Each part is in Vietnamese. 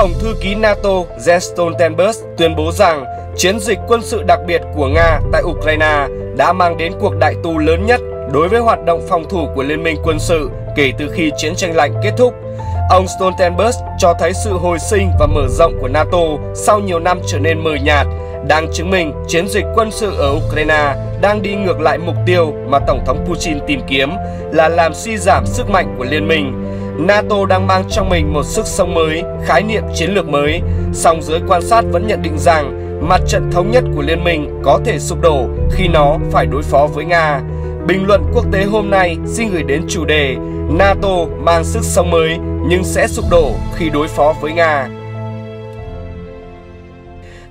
Tổng thư ký NATO Jens Stoltenberg tuyên bố rằng chiến dịch quân sự đặc biệt của Nga tại Ukraine đã mang đến cuộc đại tu lớn nhất đối với hoạt động phòng thủ của Liên minh quân sự kể từ khi chiến tranh lạnh kết thúc. Ông Stoltenberg cho thấy sự hồi sinh và mở rộng của NATO sau nhiều năm trở nên mờ nhạt, đang chứng minh chiến dịch quân sự ở Ukraine đang đi ngược lại mục tiêu mà Tổng thống Putin tìm kiếm là làm suy giảm sức mạnh của Liên minh. NATO đang mang trong mình một sức sống mới, khái niệm chiến lược mới, song giới quan sát vẫn nhận định rằng mặt trận thống nhất của liên minh có thể sụp đổ khi nó phải đối phó với Nga. Bình luận quốc tế hôm nay xin gửi đến chủ đề NATO mang sức sống mới nhưng sẽ sụp đổ khi đối phó với Nga.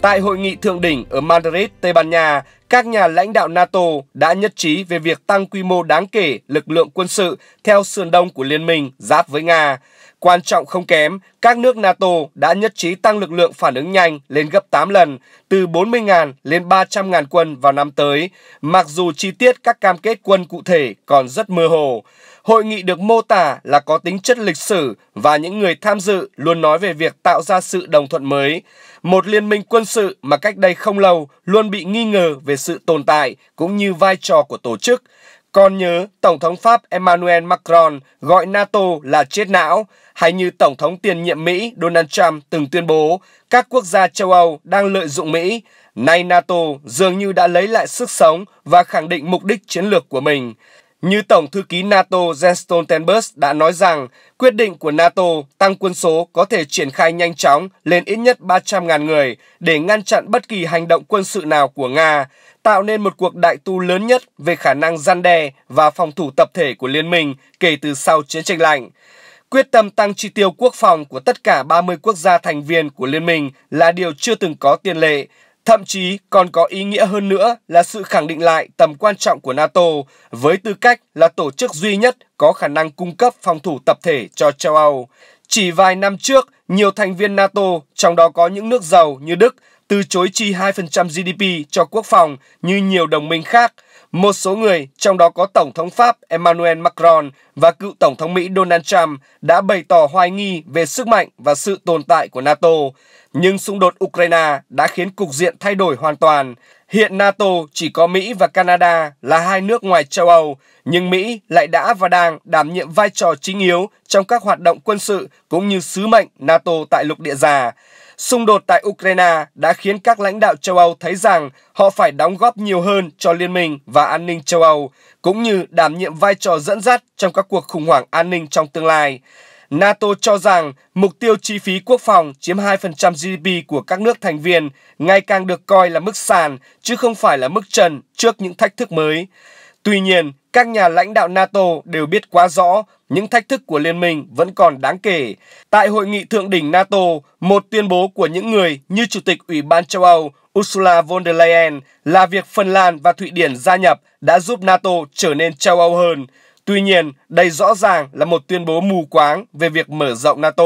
Tại hội nghị thượng đỉnh ở Madrid, Tây Ban Nha, các nhà lãnh đạo NATO đã nhất trí về việc tăng quy mô đáng kể lực lượng quân sự theo sườn đông của liên minh giáp với Nga. Quan trọng không kém, các nước NATO đã nhất trí tăng lực lượng phản ứng nhanh lên gấp 8 lần, từ 40.000 lên 300.000 quân vào năm tới, mặc dù chi tiết các cam kết quân cụ thể còn rất mơ hồ. Hội nghị được mô tả là có tính chất lịch sử và những người tham dự luôn nói về việc tạo ra sự đồng thuận mới một liên minh quân sự mà cách đây không lâu luôn bị nghi ngờ về sự tồn tại cũng như vai trò của tổ chức. Còn nhớ Tổng thống Pháp Emmanuel Macron gọi NATO là chết não, hay như Tổng thống tiền nhiệm Mỹ Donald Trump từng tuyên bố các quốc gia châu Âu đang lợi dụng Mỹ. Nay NATO dường như đã lấy lại sức sống và khẳng định mục đích chiến lược của mình. Như Tổng thư ký NATO Jens Stoltenberg đã nói rằng, quyết định của NATO tăng quân số có thể triển khai nhanh chóng lên ít nhất 300.000 người để ngăn chặn bất kỳ hành động quân sự nào của Nga, tạo nên một cuộc đại tu lớn nhất về khả năng gian đe và phòng thủ tập thể của liên minh kể từ sau chiến tranh lạnh. Quyết tâm tăng chi tiêu quốc phòng của tất cả 30 quốc gia thành viên của liên minh là điều chưa từng có tiền lệ thậm chí còn có ý nghĩa hơn nữa là sự khẳng định lại tầm quan trọng của NATO với tư cách là tổ chức duy nhất có khả năng cung cấp phòng thủ tập thể cho châu Âu. Chỉ vài năm trước, nhiều thành viên NATO, trong đó có những nước giàu như Đức, từ chối chi 2% GDP cho quốc phòng như nhiều đồng minh khác. Một số người, trong đó có Tổng thống Pháp Emmanuel Macron và cựu Tổng thống Mỹ Donald Trump đã bày tỏ hoài nghi về sức mạnh và sự tồn tại của NATO. Nhưng xung đột Ukraine đã khiến cục diện thay đổi hoàn toàn. Hiện NATO chỉ có Mỹ và Canada là hai nước ngoài châu Âu, nhưng Mỹ lại đã và đang đảm nhiệm vai trò chính yếu trong các hoạt động quân sự cũng như sứ mệnh NATO tại lục địa già. Xung đột tại Ukraine đã khiến các lãnh đạo châu Âu thấy rằng họ phải đóng góp nhiều hơn cho liên minh và an ninh châu Âu, cũng như đảm nhiệm vai trò dẫn dắt trong các cuộc khủng hoảng an ninh trong tương lai. NATO cho rằng mục tiêu chi phí quốc phòng chiếm 2% GDP của các nước thành viên ngày càng được coi là mức sàn chứ không phải là mức trần trước những thách thức mới. Tuy nhiên, các nhà lãnh đạo NATO đều biết quá rõ những thách thức của liên minh vẫn còn đáng kể. Tại hội nghị thượng đỉnh NATO, một tuyên bố của những người như Chủ tịch Ủy ban châu Âu Ursula von der Leyen là việc Phần Lan và Thụy Điển gia nhập đã giúp NATO trở nên châu Âu hơn. Tuy nhiên, đây rõ ràng là một tuyên bố mù quáng về việc mở rộng NATO.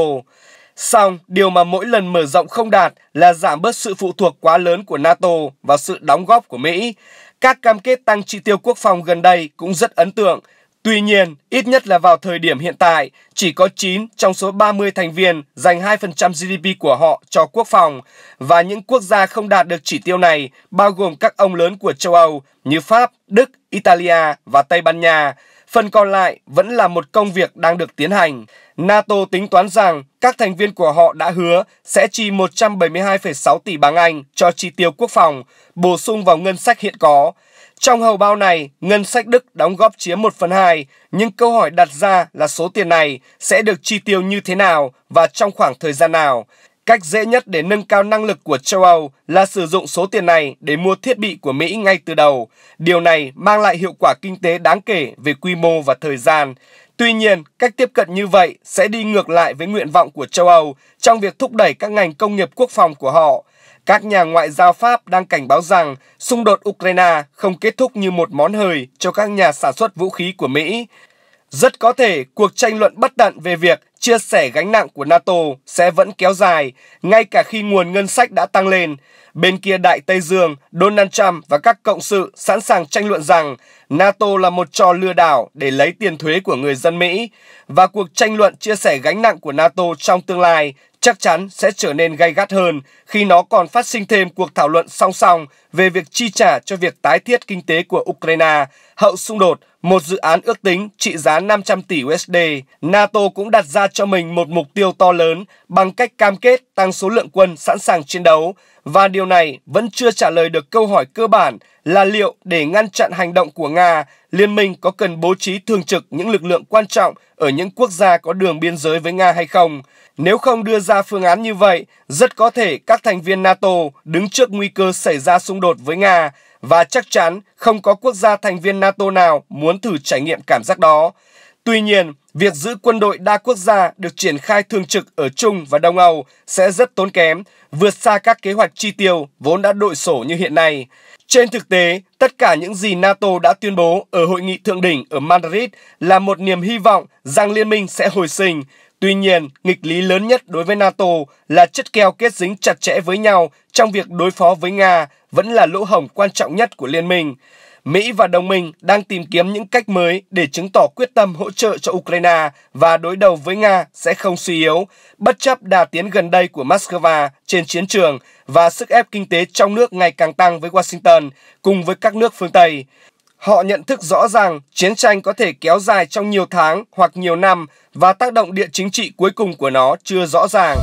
Song, điều mà mỗi lần mở rộng không đạt là giảm bớt sự phụ thuộc quá lớn của NATO và sự đóng góp của Mỹ. Các cam kết tăng chi tiêu quốc phòng gần đây cũng rất ấn tượng. Tuy nhiên, ít nhất là vào thời điểm hiện tại, chỉ có 9 trong số 30 thành viên dành 2% GDP của họ cho quốc phòng, và những quốc gia không đạt được chỉ tiêu này bao gồm các ông lớn của châu Âu như Pháp, Đức, Italia và Tây Ban Nha, Phần còn lại vẫn là một công việc đang được tiến hành. NATO tính toán rằng các thành viên của họ đã hứa sẽ chi 172,6 tỷ bảng Anh cho chi tiêu quốc phòng, bổ sung vào ngân sách hiện có. Trong hầu bao này, ngân sách Đức đóng góp chiếm 1 phần 2, nhưng câu hỏi đặt ra là số tiền này sẽ được chi tiêu như thế nào và trong khoảng thời gian nào. Cách dễ nhất để nâng cao năng lực của châu Âu là sử dụng số tiền này để mua thiết bị của Mỹ ngay từ đầu. Điều này mang lại hiệu quả kinh tế đáng kể về quy mô và thời gian. Tuy nhiên, cách tiếp cận như vậy sẽ đi ngược lại với nguyện vọng của châu Âu trong việc thúc đẩy các ngành công nghiệp quốc phòng của họ. Các nhà ngoại giao Pháp đang cảnh báo rằng xung đột Ukraine không kết thúc như một món hời cho các nhà sản xuất vũ khí của Mỹ. Rất có thể cuộc tranh luận bất tận về việc chia sẻ gánh nặng của NATO sẽ vẫn kéo dài, ngay cả khi nguồn ngân sách đã tăng lên. Bên kia Đại Tây Dương, Donald Trump và các cộng sự sẵn sàng tranh luận rằng NATO là một trò lừa đảo để lấy tiền thuế của người dân Mỹ, và cuộc tranh luận chia sẻ gánh nặng của NATO trong tương lai chắc chắn sẽ trở nên gay gắt hơn khi nó còn phát sinh thêm cuộc thảo luận song song về việc chi trả cho việc tái thiết kinh tế của Ukraine hậu xung đột một dự án ước tính trị giá 500 tỷ USD, NATO cũng đặt ra cho mình một mục tiêu to lớn bằng cách cam kết tăng số lượng quân sẵn sàng chiến đấu và điều này vẫn chưa trả lời được câu hỏi cơ bản là liệu để ngăn chặn hành động của Nga, liên minh có cần bố trí thường trực những lực lượng quan trọng ở những quốc gia có đường biên giới với Nga hay không. Nếu không đưa ra phương án như vậy, rất có thể các thành viên NATO đứng trước nguy cơ xảy ra xung đột với Nga và chắc chắn không có quốc gia thành viên NATO nào muốn thử trải nghiệm cảm giác đó. Tuy nhiên, việc giữ quân đội đa quốc gia được triển khai thường trực ở Trung và Đông Âu sẽ rất tốn kém, vượt xa các kế hoạch chi tiêu vốn đã đội sổ như hiện nay. Trên thực tế, tất cả những gì NATO đã tuyên bố ở hội nghị thượng đỉnh ở Madrid là một niềm hy vọng rằng liên minh sẽ hồi sinh. Tuy nhiên, nghịch lý lớn nhất đối với NATO là chất keo kết dính chặt chẽ với nhau trong việc đối phó với Nga vẫn là lỗ hổng quan trọng nhất của liên minh. Mỹ và đồng minh đang tìm kiếm những cách mới để chứng tỏ quyết tâm hỗ trợ cho Ukraine và đối đầu với Nga sẽ không suy yếu, bất chấp đà tiến gần đây của Moscow trên chiến trường và sức ép kinh tế trong nước ngày càng tăng với Washington cùng với các nước phương Tây. Họ nhận thức rõ rằng chiến tranh có thể kéo dài trong nhiều tháng hoặc nhiều năm và tác động địa chính trị cuối cùng của nó chưa rõ ràng.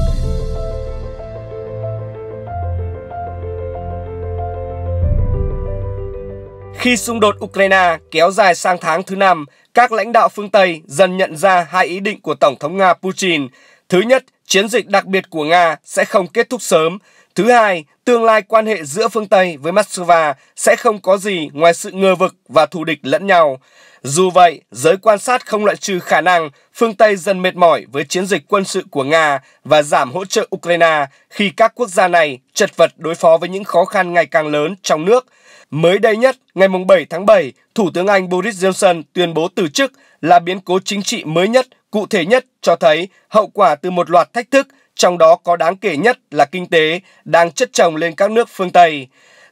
Khi xung đột Ukraine kéo dài sang tháng thứ năm, các lãnh đạo phương Tây dần nhận ra hai ý định của Tổng thống Nga Putin. Thứ nhất, chiến dịch đặc biệt của Nga sẽ không kết thúc sớm. Thứ hai, tương lai quan hệ giữa phương Tây với Moscow sẽ không có gì ngoài sự ngờ vực và thù địch lẫn nhau. Dù vậy, giới quan sát không loại trừ khả năng phương Tây dần mệt mỏi với chiến dịch quân sự của Nga và giảm hỗ trợ Ukraine khi các quốc gia này chật vật đối phó với những khó khăn ngày càng lớn trong nước – Mới đây nhất, ngày 7 tháng 7, Thủ tướng Anh Boris Johnson tuyên bố từ chức là biến cố chính trị mới nhất, cụ thể nhất cho thấy hậu quả từ một loạt thách thức, trong đó có đáng kể nhất là kinh tế, đang chất chồng lên các nước phương Tây.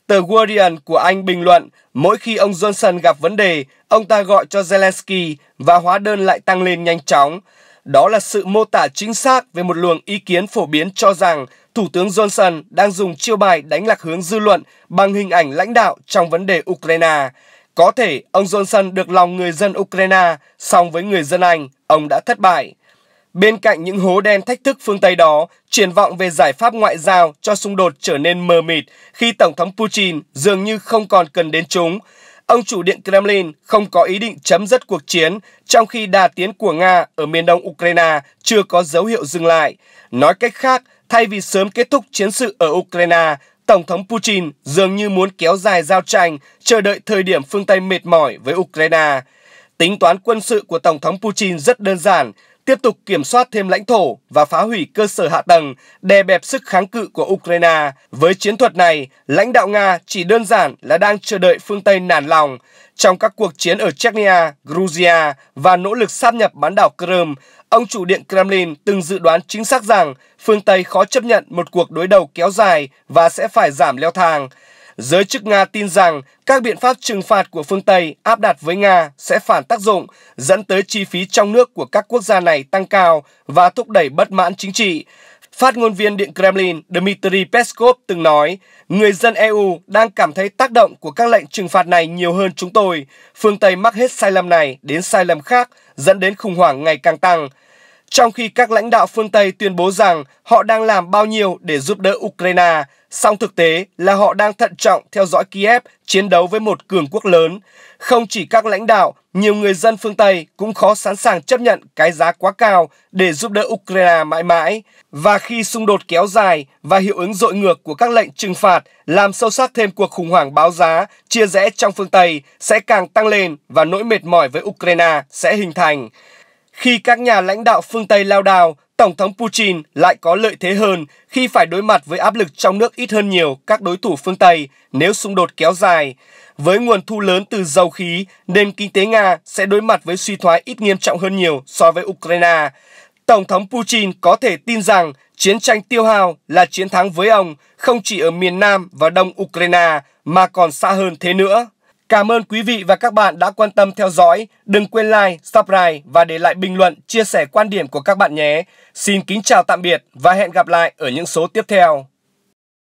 Tờ Guardian của Anh bình luận, mỗi khi ông Johnson gặp vấn đề, ông ta gọi cho Zelensky và hóa đơn lại tăng lên nhanh chóng. Đó là sự mô tả chính xác về một luồng ý kiến phổ biến cho rằng Thủ tướng Johnson đang dùng chiêu bài đánh lạc hướng dư luận bằng hình ảnh lãnh đạo trong vấn đề Ukraine. Có thể ông Johnson được lòng người dân Ukraine, song với người dân Anh, ông đã thất bại. Bên cạnh những hố đen thách thức phương Tây đó, triển vọng về giải pháp ngoại giao cho xung đột trở nên mờ mịt khi Tổng thống Putin dường như không còn cần đến chúng ông chủ Điện Kremlin không có ý định chấm dứt cuộc chiến trong khi đà tiến của Nga ở miền đông Ukraine chưa có dấu hiệu dừng lại. Nói cách khác, thay vì sớm kết thúc chiến sự ở Ukraine, Tổng thống Putin dường như muốn kéo dài giao tranh, chờ đợi thời điểm phương Tây mệt mỏi với Ukraine. Tính toán quân sự của Tổng thống Putin rất đơn giản, tiếp tục kiểm soát thêm lãnh thổ và phá hủy cơ sở hạ tầng, đè bẹp sức kháng cự của Ukraine. Với chiến thuật này, lãnh đạo Nga chỉ đơn giản là đang chờ đợi phương Tây nản lòng. Trong các cuộc chiến ở Chechnya, Georgia và nỗ lực sáp nhập bán đảo Crimea, ông chủ điện Kremlin từng dự đoán chính xác rằng phương Tây khó chấp nhận một cuộc đối đầu kéo dài và sẽ phải giảm leo thang. Giới chức Nga tin rằng các biện pháp trừng phạt của phương Tây áp đặt với Nga sẽ phản tác dụng, dẫn tới chi phí trong nước của các quốc gia này tăng cao và thúc đẩy bất mãn chính trị. Phát ngôn viên Điện Kremlin Dmitry Peskov từng nói, người dân EU đang cảm thấy tác động của các lệnh trừng phạt này nhiều hơn chúng tôi. Phương Tây mắc hết sai lầm này đến sai lầm khác, dẫn đến khủng hoảng ngày càng tăng. Trong khi các lãnh đạo phương Tây tuyên bố rằng họ đang làm bao nhiêu để giúp đỡ Ukraine, Song thực tế là họ đang thận trọng theo dõi Kiev chiến đấu với một cường quốc lớn. Không chỉ các lãnh đạo, nhiều người dân phương Tây cũng khó sẵn sàng chấp nhận cái giá quá cao để giúp đỡ Ukraine mãi mãi. Và khi xung đột kéo dài và hiệu ứng dội ngược của các lệnh trừng phạt làm sâu sắc thêm cuộc khủng hoảng báo giá, chia rẽ trong phương Tây sẽ càng tăng lên và nỗi mệt mỏi với Ukraine sẽ hình thành. Khi các nhà lãnh đạo phương Tây lao đào, Tổng thống Putin lại có lợi thế hơn khi phải đối mặt với áp lực trong nước ít hơn nhiều các đối thủ phương Tây nếu xung đột kéo dài. Với nguồn thu lớn từ dầu khí, nền kinh tế Nga sẽ đối mặt với suy thoái ít nghiêm trọng hơn nhiều so với Ukraine. Tổng thống Putin có thể tin rằng chiến tranh tiêu hao là chiến thắng với ông không chỉ ở miền Nam và Đông Ukraine mà còn xa hơn thế nữa. Cảm ơn quý vị và các bạn đã quan tâm theo dõi. Đừng quên like, subscribe và để lại bình luận, chia sẻ quan điểm của các bạn nhé. Xin kính chào tạm biệt và hẹn gặp lại ở những số tiếp theo.